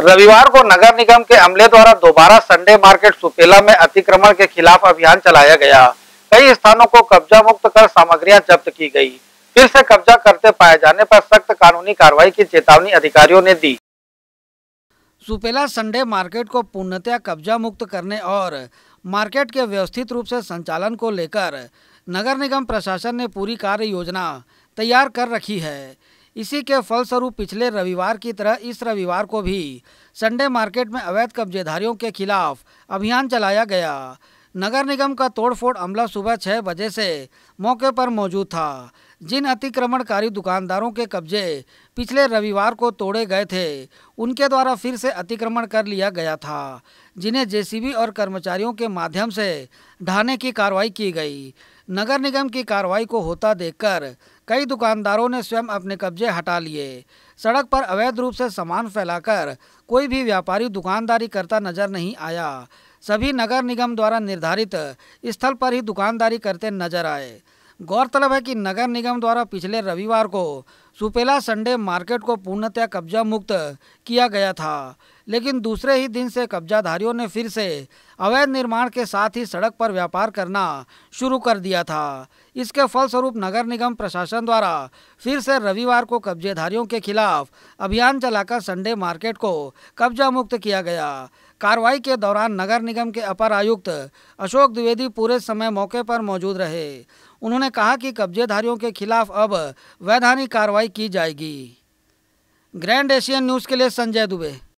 रविवार को नगर निगम के अमले द्वारा दोबारा संडे मार्केट सुपेला में अतिक्रमण के खिलाफ अभियान चलाया गया कई स्थानों को कब्जा मुक्त कर सामग्रियां जब्त की गई फिर से कब्जा करते पाए जाने पर सख्त कानूनी कार्रवाई की चेतावनी अधिकारियों ने दी सुपेला संडे मार्केट को पूर्णतया कब्जा मुक्त करने और मार्केट के व्यवस्थित रूप से संचालन को लेकर नगर निगम प्रशासन ने पूरी कार्य योजना तैयार कर रखी है इसी के फलस्वरूप पिछले रविवार की तरह इस रविवार को भी संडे मार्केट में अवैध कब्जेधारियों के खिलाफ अभियान चलाया गया नगर निगम का तोड़फोड़ अमला सुबह छह बजे से मौके पर मौजूद था जिन अतिक्रमणकारी दुकानदारों के कब्जे पिछले रविवार को तोड़े गए थे उनके द्वारा फिर से अतिक्रमण कर लिया गया था जिन्हें जेसीबी और कर्मचारियों के माध्यम से ढाने की कार्रवाई की गई नगर निगम की कार्रवाई को होता देखकर कई दुकानदारों ने स्वयं अपने कब्जे हटा लिए सड़क पर अवैध रूप से सामान फैलाकर कोई भी व्यापारी दुकानदारी करता नजर नहीं आया सभी नगर निगम द्वारा निर्धारित स्थल पर ही दुकानदारी करते नजर आए गौरतलब है कि नगर निगम द्वारा पिछले रविवार को सुपेला संडे मार्केट को पूर्णतया कब्जा मुक्त किया गया था लेकिन दूसरे ही दिन से कब्जाधारियों ने फिर से अवैध निर्माण के साथ ही सड़क पर व्यापार करना शुरू कर दिया था इसके फलस्वरूप नगर निगम प्रशासन द्वारा फिर से रविवार को कब्जेधारियों के खिलाफ अभियान चलाकर संडे मार्केट को कब्जा मुक्त किया गया कार्रवाई के दौरान नगर निगम के अपर आयुक्त अशोक द्विवेदी पूरे समय मौके पर मौजूद रहे उन्होंने कहा कि कब्जेधारियों के खिलाफ अब वैधानिक कार्रवाई की जाएगी ग्रैंड एशियन न्यूज़ के लिए संजय दुबे